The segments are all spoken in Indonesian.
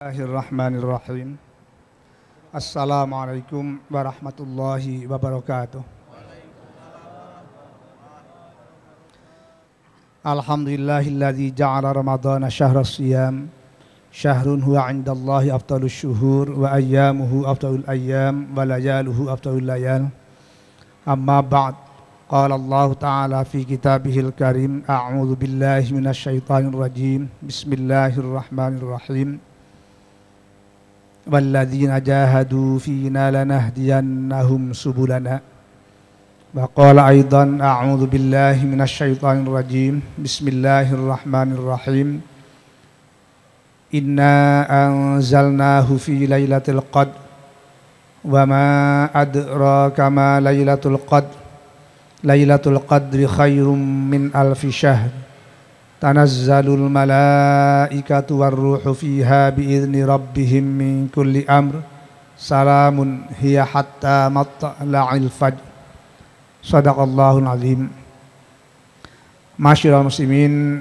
الله الرحمن الرحيم السلام عليكم ورحمة الله وبركاته الحمد لله الذي جعل رمضان شهر الصيام شهر هو عند الله أفضل الشهور وأيامه أفضل الأيام ولياله أفضل الليال أما بعد قال الله تعالى في كتابه الكريم أعوذ بالله من الشيطان الرجيم بسم الله الرحمن الرحيم والذين جاهدوا فينا لنهدينهم سبلنا وقال أيضا أعوذ بالله من الشيطان الرجيم بسم الله الرحمن الرحيم إنا أنزلناه في ليلة القدر وما أدراك ما ليلة القدر ليلة القدر خير من ألف شهر tanazzalul malaikatu warruhu fiha biizni rabbihim min kulli amr salamun hiya hatta matla'il fajr sadaqallahul azim Masyiral muslimin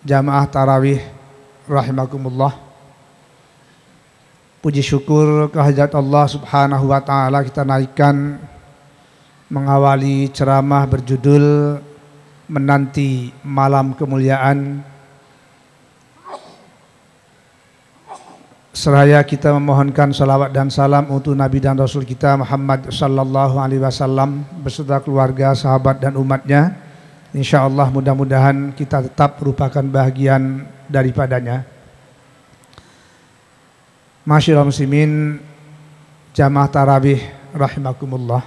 jamaah tarawih rahimakumullah puji syukur kehadirat Allah subhanahu wa ta'ala kita naikkan mengawali ceramah berjudul menanti malam kemuliaan seraya kita memohonkan salawat dan salam untuk Nabi dan Rasul kita Muhammad sallallahu alaihi wasallam beserta keluarga, sahabat dan umatnya. Insyaallah mudah-mudahan kita tetap merupakan bagian daripadanya. Masyiral muslimin jamaah tarawih rahimakumullah.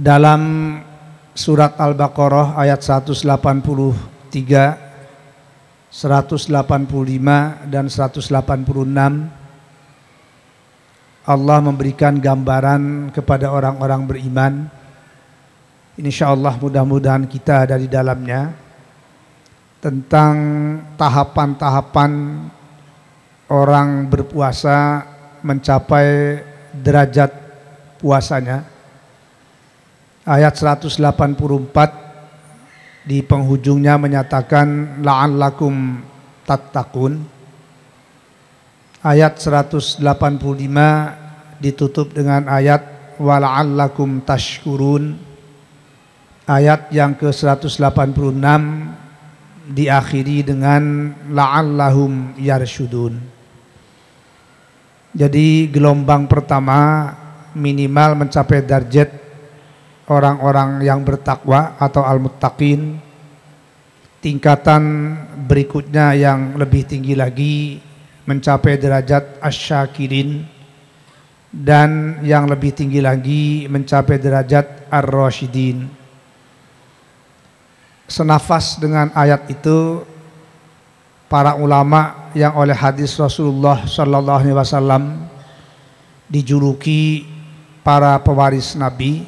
dalam surat Al-Baqarah ayat 183 185 dan 186 Allah memberikan gambaran kepada orang-orang beriman Insya Allah mudah-mudahan kita ada di dalamnya tentang tahapan-tahapan orang berpuasa mencapai derajat puasanya Ayat 184 di penghujungnya menyatakan la'allakum tattaqun. Ayat 185 ditutup dengan ayat al-lakum tashkurun. Ayat yang ke-186 diakhiri dengan al-lahum yarsudun Jadi gelombang pertama minimal mencapai darjat orang-orang yang bertakwa atau al-muttaqin tingkatan berikutnya yang lebih tinggi lagi mencapai derajat asyakirin dan yang lebih tinggi lagi mencapai derajat ar-rasyidin senafas dengan ayat itu para ulama yang oleh hadis Rasulullah sallallahu alaihi wasallam dijuluki para pewaris nabi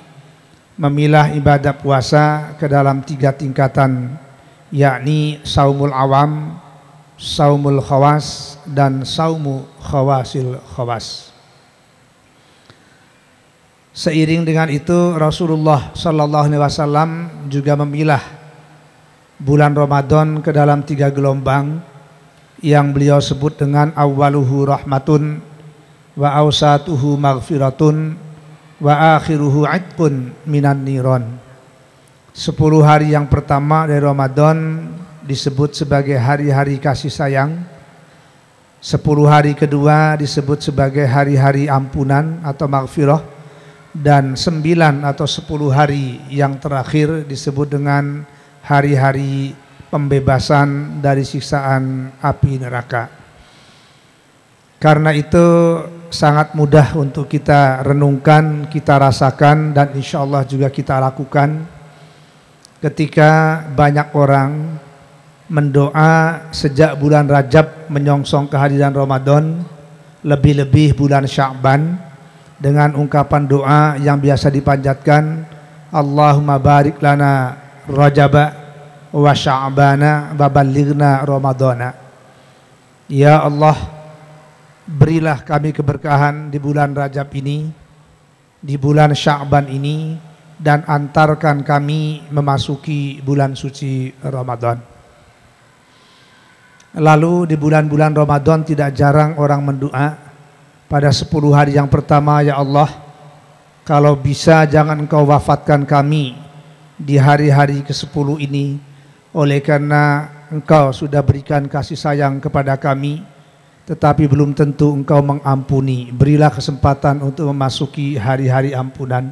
memilah ibadah puasa ke dalam tiga tingkatan yakni saumul awam, saumul khawas dan saumu khawasil khawas. Seiring dengan itu Rasulullah Shallallahu Alaihi Wasallam juga memilah bulan Ramadan ke dalam tiga gelombang yang beliau sebut dengan awaluhu rahmatun wa ausatuhu maghfiratun wa akhiruhu atqun minan niron. Sepuluh hari yang pertama dari Ramadan disebut sebagai hari-hari kasih sayang. Sepuluh hari kedua disebut sebagai hari-hari ampunan atau maghfirah. Dan sembilan atau sepuluh hari yang terakhir disebut dengan hari-hari pembebasan dari siksaan api neraka. Karena itu sangat mudah untuk kita renungkan, kita rasakan dan insya Allah juga kita lakukan ketika banyak orang mendoa sejak bulan Rajab menyongsong kehadiran Ramadan lebih-lebih bulan Sya'ban dengan ungkapan doa yang biasa dipanjatkan Allahumma barik lana Rajaba wa Sya'bana wa balighna Ramadana Ya Allah Berilah kami keberkahan di bulan Rajab ini, di bulan Sya'ban ini, dan antarkan kami memasuki bulan suci Ramadan. Lalu di bulan-bulan Ramadan tidak jarang orang mendoa pada 10 hari yang pertama, Ya Allah, kalau bisa jangan kau wafatkan kami di hari-hari ke-10 ini, oleh karena engkau sudah berikan kasih sayang kepada kami, tetapi belum tentu engkau mengampuni. Berilah kesempatan untuk memasuki hari-hari ampunan.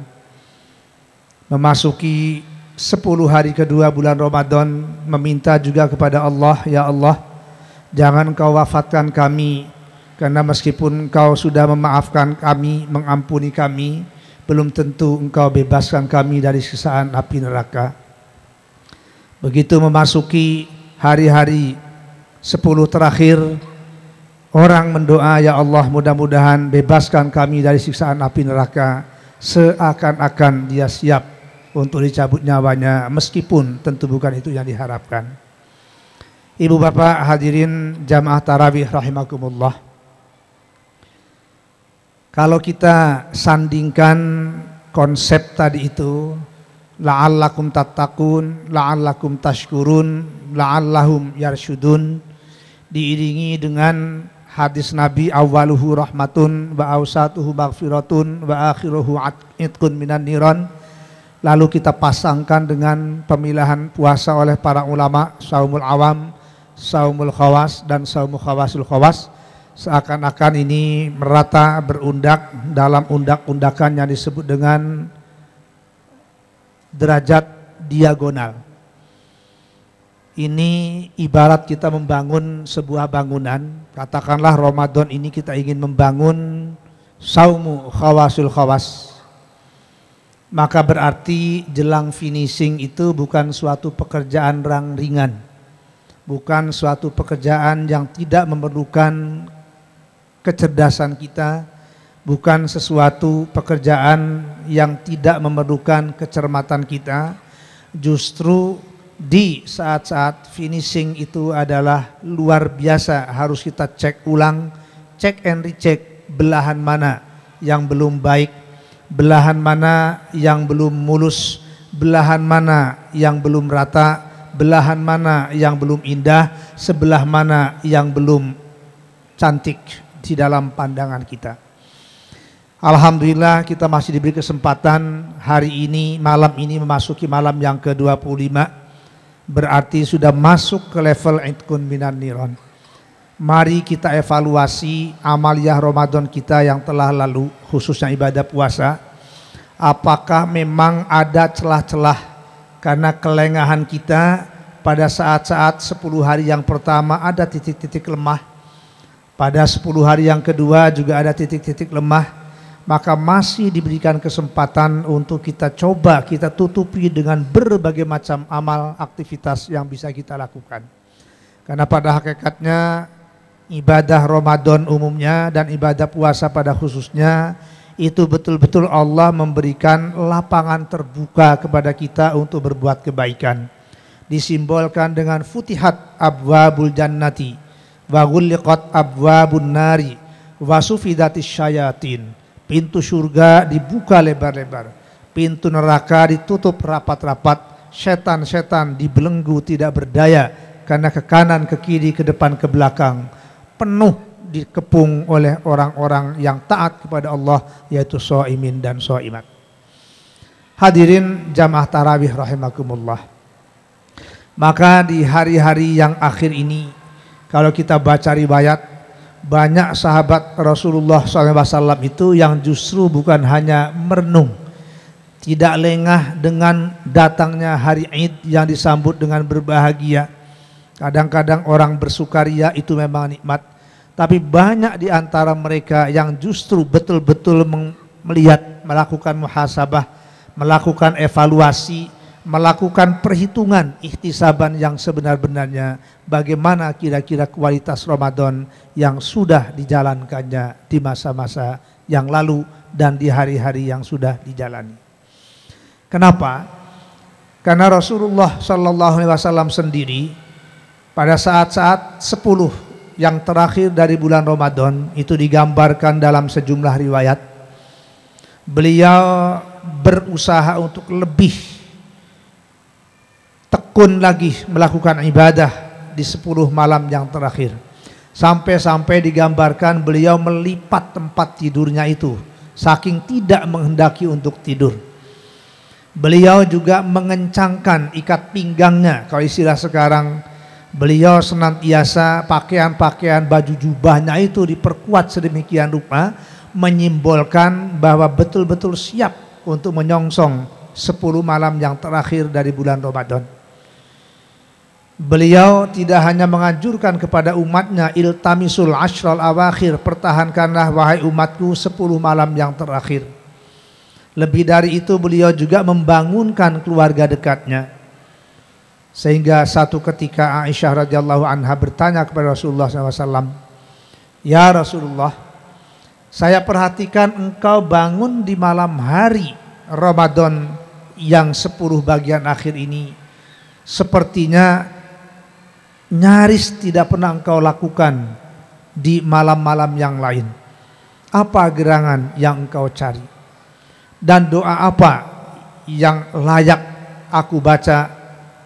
Memasuki 10 hari kedua bulan Ramadan meminta juga kepada Allah, ya Allah, jangan kau wafatkan kami karena meskipun engkau sudah memaafkan kami, mengampuni kami, belum tentu engkau bebaskan kami dari sisaan api neraka. Begitu memasuki hari-hari 10 terakhir Orang mendoa, ya Allah mudah-mudahan bebaskan kami dari siksaan api neraka. Seakan-akan dia siap untuk dicabut nyawanya meskipun tentu bukan itu yang diharapkan. Ibu bapak hadirin jamaah tarawih rahimakumullah. Kalau kita sandingkan konsep tadi itu la'allakum tattaqun, la'allakum tashkurun, la'allahum yarsyudun diiringi dengan hadis Nabi awaluhu rahmatun wa awsatuhu maghfiratun wa akhiruhu minan niran lalu kita pasangkan dengan pemilahan puasa oleh para ulama saumul awam saumul khawas dan saumul khawasul khawas seakan-akan ini merata berundak dalam undak-undakan yang disebut dengan derajat diagonal ini ibarat kita membangun sebuah bangunan, katakanlah Ramadan ini kita ingin membangun saumu khawasul khawas. Maka berarti jelang finishing itu bukan suatu pekerjaan rang ringan. Bukan suatu pekerjaan yang tidak memerlukan kecerdasan kita, bukan sesuatu pekerjaan yang tidak memerlukan kecermatan kita, justru di saat-saat finishing itu adalah luar biasa. Harus kita cek ulang, cek and recheck belahan mana yang belum baik, belahan mana yang belum mulus, belahan mana yang belum rata, belahan mana yang belum indah, sebelah mana yang belum cantik di dalam pandangan kita. Alhamdulillah kita masih diberi kesempatan hari ini, malam ini memasuki malam yang ke-25 berarti sudah masuk ke level itkun minan niron. Mari kita evaluasi amaliah Ramadan kita yang telah lalu, khususnya ibadah puasa. Apakah memang ada celah-celah karena kelengahan kita pada saat-saat 10 hari yang pertama ada titik-titik lemah. Pada 10 hari yang kedua juga ada titik-titik lemah maka masih diberikan kesempatan untuk kita coba kita tutupi dengan berbagai macam amal aktivitas yang bisa kita lakukan. Karena pada hakikatnya ibadah Ramadan umumnya dan ibadah puasa pada khususnya itu betul-betul Allah memberikan lapangan terbuka kepada kita untuk berbuat kebaikan. Disimbolkan dengan futihat abwabul jannati wa gulliqat abwabun nari wa sufidatis syayatin Pintu surga dibuka lebar-lebar. Pintu neraka ditutup rapat-rapat. Setan-setan dibelenggu tidak berdaya karena ke kanan, ke kiri, ke depan, ke belakang. Penuh dikepung oleh orang-orang yang taat kepada Allah yaitu so'imin dan so'imat. Hadirin jamaah tarawih rahimakumullah. Maka di hari-hari yang akhir ini kalau kita baca riwayat banyak sahabat Rasulullah SAW itu yang justru bukan hanya merenung, tidak lengah dengan datangnya hari Id yang disambut dengan berbahagia. Kadang-kadang orang bersukaria itu memang nikmat, tapi banyak di antara mereka yang justru betul-betul melihat, melakukan muhasabah, melakukan evaluasi, melakukan perhitungan ihtisaban yang sebenar-benarnya bagaimana kira-kira kualitas Ramadan yang sudah dijalankannya di masa-masa yang lalu dan di hari-hari yang sudah dijalani. Kenapa? Karena Rasulullah Shallallahu Alaihi Wasallam sendiri pada saat-saat 10 yang terakhir dari bulan Ramadan itu digambarkan dalam sejumlah riwayat beliau berusaha untuk lebih tekun lagi melakukan ibadah di 10 malam yang terakhir. Sampai-sampai digambarkan beliau melipat tempat tidurnya itu. Saking tidak menghendaki untuk tidur. Beliau juga mengencangkan ikat pinggangnya. Kalau istilah sekarang beliau senantiasa pakaian-pakaian baju jubahnya itu diperkuat sedemikian rupa menyimbolkan bahwa betul-betul siap untuk menyongsong 10 malam yang terakhir dari bulan Ramadan. Beliau tidak hanya menganjurkan kepada umatnya iltamisul ashral awakhir, pertahankanlah wahai umatku sepuluh malam yang terakhir. Lebih dari itu beliau juga membangunkan keluarga dekatnya. Sehingga satu ketika Aisyah radhiyallahu anha bertanya kepada Rasulullah SAW, Ya Rasulullah, saya perhatikan engkau bangun di malam hari Ramadan yang sepuluh bagian akhir ini. Sepertinya nyaris tidak pernah engkau lakukan di malam-malam yang lain. Apa gerangan yang engkau cari? Dan doa apa yang layak aku baca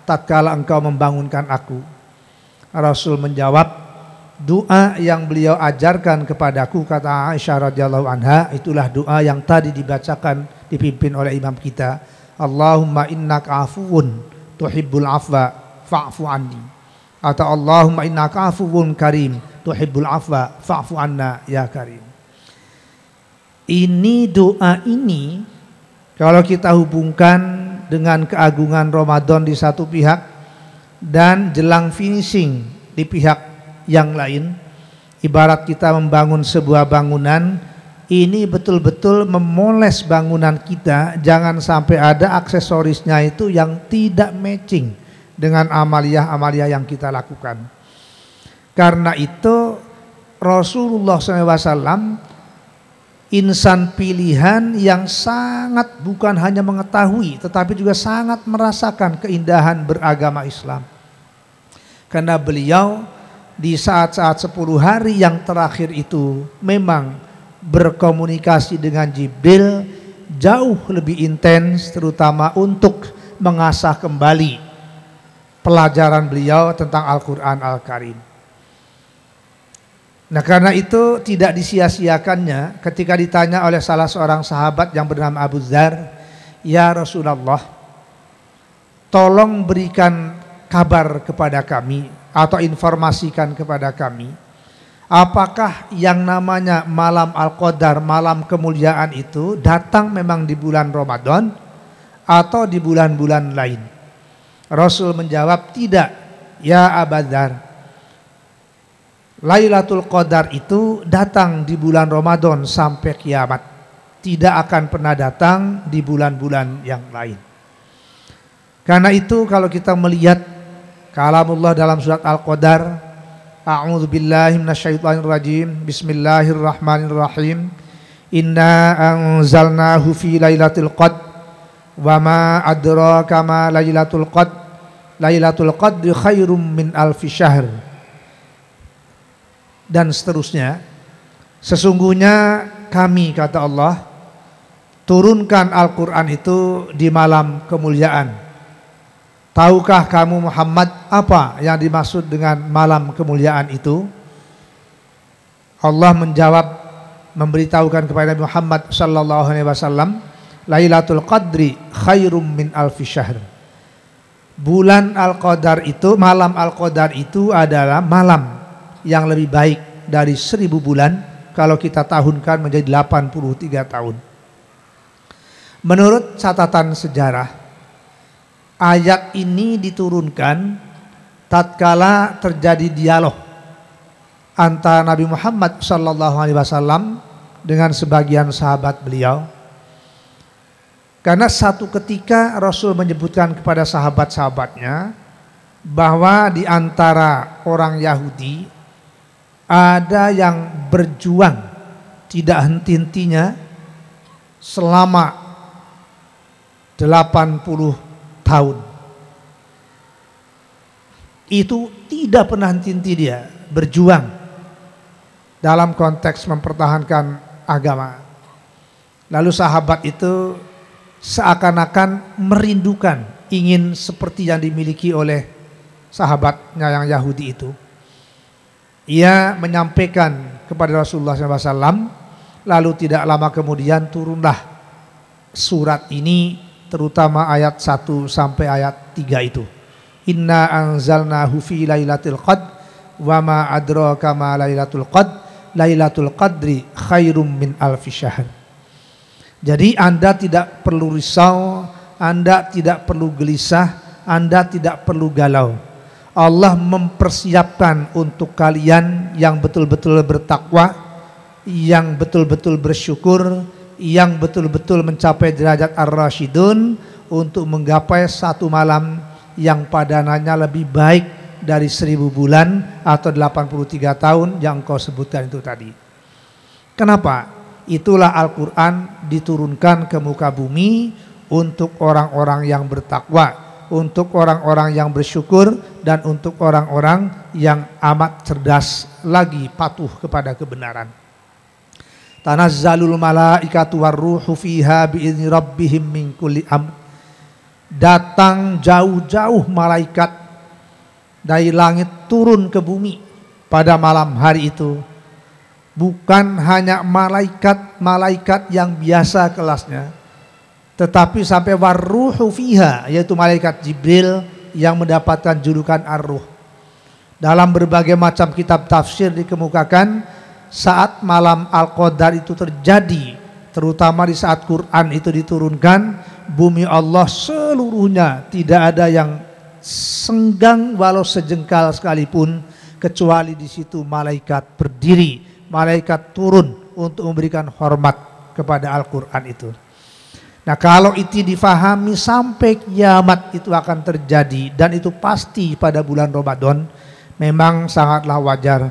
tatkala engkau membangunkan aku? Rasul menjawab, doa yang beliau ajarkan kepadaku kata Aisyah radhiyallahu anha itulah doa yang tadi dibacakan dipimpin oleh imam kita Allahumma innaka afuun tuhibbul afwa fa'fu anni atau Allahumma innaka afuwun karim tuhibbul afwa fa'fu anna ya karim. Ini doa ini kalau kita hubungkan dengan keagungan Ramadan di satu pihak dan jelang finishing di pihak yang lain ibarat kita membangun sebuah bangunan ini betul-betul memoles bangunan kita jangan sampai ada aksesorisnya itu yang tidak matching dengan amalia-amalia yang kita lakukan. Karena itu Rasulullah SAW insan pilihan yang sangat bukan hanya mengetahui tetapi juga sangat merasakan keindahan beragama Islam. Karena beliau di saat-saat 10 hari yang terakhir itu memang berkomunikasi dengan Jibril jauh lebih intens terutama untuk mengasah kembali pelajaran beliau tentang Al-Quran Al-Karim. Nah karena itu tidak disia-siakannya ketika ditanya oleh salah seorang sahabat yang bernama Abu Dhar, Ya Rasulullah, tolong berikan kabar kepada kami atau informasikan kepada kami, apakah yang namanya malam Al-Qadar, malam kemuliaan itu datang memang di bulan Ramadan atau di bulan-bulan lain? Rasul menjawab, tidak. Ya Abadar. Lailatul Qadar itu datang di bulan Ramadan sampai kiamat. Tidak akan pernah datang di bulan-bulan yang lain. Karena itu kalau kita melihat kalamullah dalam surat Al-Qadar, A'udzu billahi minasyaitonir rajim. Bismillahirrahmanirrahim. Inna anzalnahu fi lailatul qadar Wa ma adraka ma Lailatul qad Lailatul Qadri khairum min alfi syahr. Dan seterusnya. Sesungguhnya kami kata Allah turunkan Al-Qur'an itu di malam kemuliaan. Tahukah kamu Muhammad apa yang dimaksud dengan malam kemuliaan itu? Allah menjawab memberitahukan kepada Muhammad sallallahu alaihi wasallam Lailatul Qadri khairum min alfi syahr. Bulan Al-Qadar itu, malam Al-Qadar itu adalah malam yang lebih baik dari seribu bulan kalau kita tahunkan menjadi 83 tahun. Menurut catatan sejarah, ayat ini diturunkan tatkala terjadi dialog antara Nabi Muhammad sallallahu alaihi wasallam dengan sebagian sahabat beliau karena satu ketika Rasul menyebutkan kepada sahabat-sahabatnya bahwa di antara orang Yahudi ada yang berjuang tidak henti-hentinya selama 80 tahun. Itu tidak pernah henti-henti dia berjuang dalam konteks mempertahankan agama. Lalu sahabat itu seakan-akan merindukan ingin seperti yang dimiliki oleh sahabatnya yang Yahudi itu. Ia menyampaikan kepada Rasulullah SAW, lalu tidak lama kemudian turunlah surat ini terutama ayat 1 sampai ayat 3 itu. Inna anzalna hufi lailatul qad, wa ma adro kama laylatul qad, laylatul qadri khairum min alfi syahad. Jadi Anda tidak perlu risau, Anda tidak perlu gelisah, Anda tidak perlu galau. Allah mempersiapkan untuk kalian yang betul-betul bertakwa, yang betul-betul bersyukur, yang betul-betul mencapai derajat ar-rasyidun untuk menggapai satu malam yang padanannya lebih baik dari seribu bulan atau 83 tahun yang kau sebutkan itu tadi. Kenapa? Itulah Al-Quran diturunkan ke muka bumi untuk orang-orang yang bertakwa, untuk orang-orang yang bersyukur, dan untuk orang-orang yang amat cerdas lagi patuh kepada kebenaran. Tanazzalul malaikatu warruhu fiha bi'izni rabbihim min kulli am. Datang jauh-jauh malaikat dari langit turun ke bumi pada malam hari itu bukan hanya malaikat-malaikat yang biasa kelasnya tetapi sampai warruhu fiha yaitu malaikat Jibril yang mendapatkan julukan arruh dalam berbagai macam kitab tafsir dikemukakan saat malam al-qadar itu terjadi terutama di saat Quran itu diturunkan bumi Allah seluruhnya tidak ada yang senggang walau sejengkal sekalipun kecuali di situ malaikat berdiri malaikat turun untuk memberikan hormat kepada Al-Quran itu. Nah kalau itu difahami sampai kiamat itu akan terjadi dan itu pasti pada bulan Ramadan memang sangatlah wajar.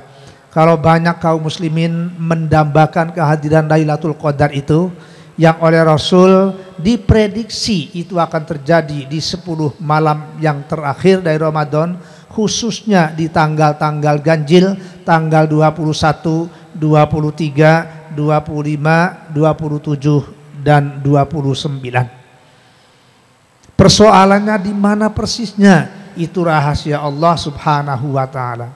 Kalau banyak kaum muslimin mendambakan kehadiran Lailatul Qadar itu yang oleh Rasul diprediksi itu akan terjadi di 10 malam yang terakhir dari Ramadan khususnya di tanggal-tanggal ganjil tanggal 21, 23, 25, 27 dan 29. Persoalannya di mana persisnya? Itu rahasia Allah Subhanahu wa taala.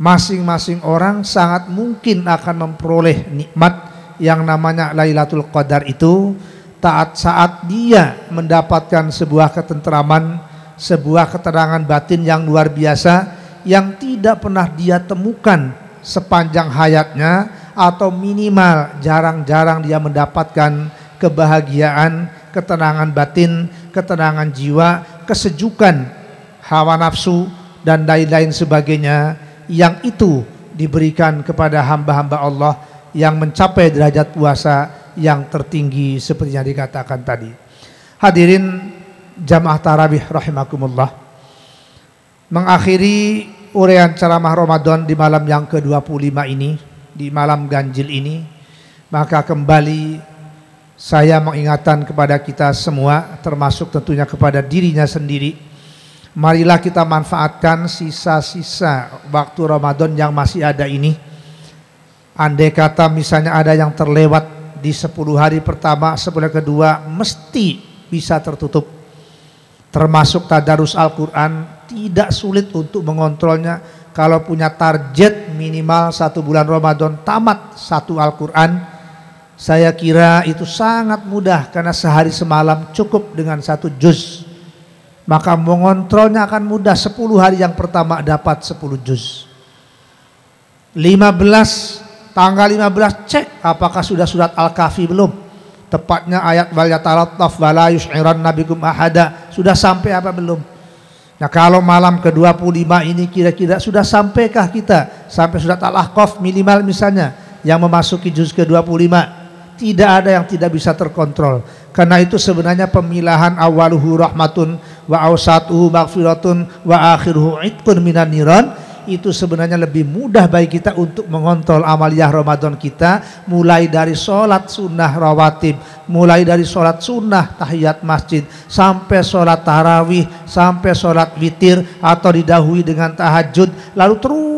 Masing-masing orang sangat mungkin akan memperoleh nikmat yang namanya Lailatul Qadar itu taat saat dia mendapatkan sebuah ketentraman, sebuah keterangan batin yang luar biasa yang tidak pernah dia temukan sepanjang hayatnya atau minimal jarang-jarang dia mendapatkan kebahagiaan, ketenangan batin, ketenangan jiwa, kesejukan hawa nafsu dan lain-lain sebagainya yang itu diberikan kepada hamba-hamba Allah yang mencapai derajat puasa yang tertinggi seperti yang dikatakan tadi. Hadirin jamaah tarawih rahimakumullah. Mengakhiri urean ceramah Ramadan di malam yang ke-25 ini, di malam ganjil ini, maka kembali saya mengingatkan kepada kita semua, termasuk tentunya kepada dirinya sendiri, marilah kita manfaatkan sisa-sisa waktu Ramadan yang masih ada ini. Andai kata misalnya ada yang terlewat di 10 hari pertama, 10 kedua, mesti bisa tertutup. Termasuk tadarus Al-Quran, tidak sulit untuk mengontrolnya kalau punya target minimal satu bulan Ramadan tamat satu Al-Quran saya kira itu sangat mudah karena sehari semalam cukup dengan satu juz maka mengontrolnya akan mudah 10 hari yang pertama dapat 10 juz 15 tanggal 15 cek apakah sudah surat Al-Kahfi belum tepatnya ayat wal yatalattaf wala yus'iran nabikum ahada sudah sampai apa belum Nah kalau malam ke-25 ini kira-kira sudah sampaikah kita sampai sudah talahkof minimal misalnya yang memasuki juz ke-25 tidak ada yang tidak bisa terkontrol karena itu sebenarnya pemilahan awaluhu rahmatun wa awsatuhu maghfiratun wa akhiruhu itkun minan niran itu sebenarnya lebih mudah bagi kita untuk mengontrol amaliyah Ramadan kita mulai dari sholat sunnah rawatib mulai dari sholat sunnah tahiyat masjid sampai sholat tarawih sampai sholat witir atau didahului dengan tahajud lalu terus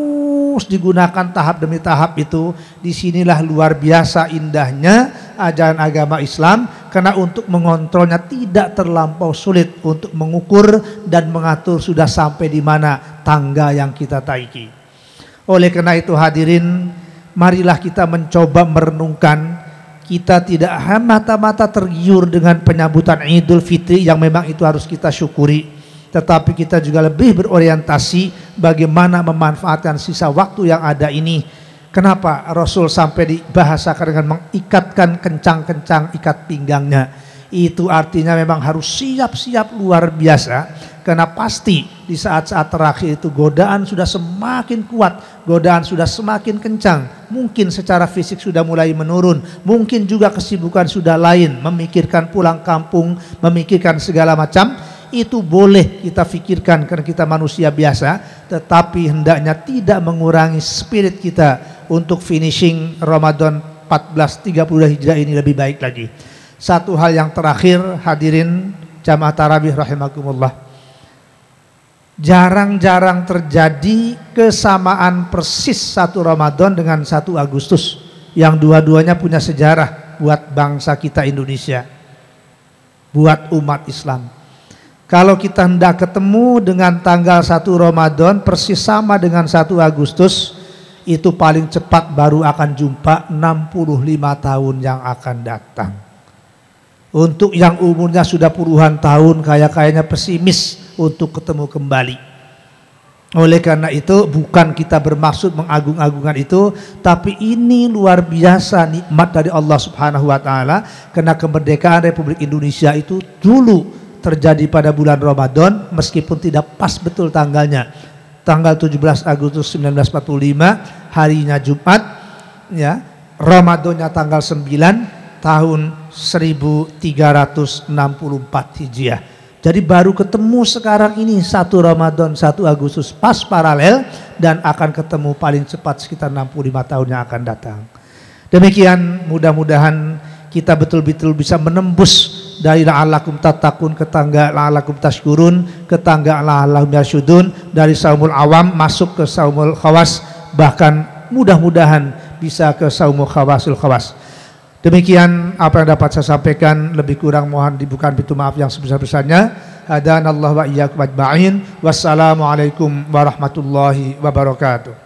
terus digunakan tahap demi tahap itu disinilah luar biasa indahnya ajaran agama Islam karena untuk mengontrolnya tidak terlampau sulit untuk mengukur dan mengatur sudah sampai di mana tangga yang kita taiki oleh karena itu hadirin marilah kita mencoba merenungkan kita tidak mata-mata tergiur dengan penyambutan Idul Fitri yang memang itu harus kita syukuri tetapi kita juga lebih berorientasi bagaimana memanfaatkan sisa waktu yang ada ini. Kenapa Rasul sampai dibahasakan dengan mengikatkan kencang-kencang ikat pinggangnya? Itu artinya memang harus siap-siap luar biasa karena pasti di saat-saat terakhir itu godaan sudah semakin kuat, godaan sudah semakin kencang. Mungkin secara fisik sudah mulai menurun, mungkin juga kesibukan sudah lain, memikirkan pulang kampung, memikirkan segala macam itu boleh kita fikirkan karena kita manusia biasa, tetapi hendaknya tidak mengurangi spirit kita untuk finishing Ramadan 1432 Hijrah ini lebih baik lagi. Satu hal yang terakhir hadirin jamaah tarawih rahimakumullah. Jarang-jarang terjadi kesamaan persis satu Ramadan dengan satu Agustus yang dua-duanya punya sejarah buat bangsa kita Indonesia, buat umat Islam. Kalau kita hendak ketemu dengan tanggal 1 Ramadan persis sama dengan 1 Agustus, itu paling cepat baru akan jumpa 65 tahun yang akan datang. Untuk yang umurnya sudah puluhan tahun kayak kayaknya pesimis untuk ketemu kembali. Oleh karena itu bukan kita bermaksud mengagung agungan itu, tapi ini luar biasa nikmat dari Allah Subhanahu wa taala karena kemerdekaan Republik Indonesia itu dulu terjadi pada bulan Ramadan meskipun tidak pas betul tanggalnya. Tanggal 17 Agustus 1945 harinya Jumat ya. Ramadannya tanggal 9 tahun 1364 Hijriah. Jadi baru ketemu sekarang ini satu Ramadan satu Agustus pas paralel dan akan ketemu paling cepat sekitar 65 tahun yang akan datang. Demikian mudah-mudahan kita betul-betul bisa menembus dari la'alakum tatakun ke tangga la'alakum tashkurun ke tangga la'alakum yasyudun dari saumul awam masuk ke saumul khawas bahkan mudah-mudahan bisa ke saumul khawasul khawas demikian apa yang dapat saya sampaikan lebih kurang mohon dibuka pintu maaf yang sebesar-besarnya hadanallah Allah wa iyyakum wassalamualaikum warahmatullahi wabarakatuh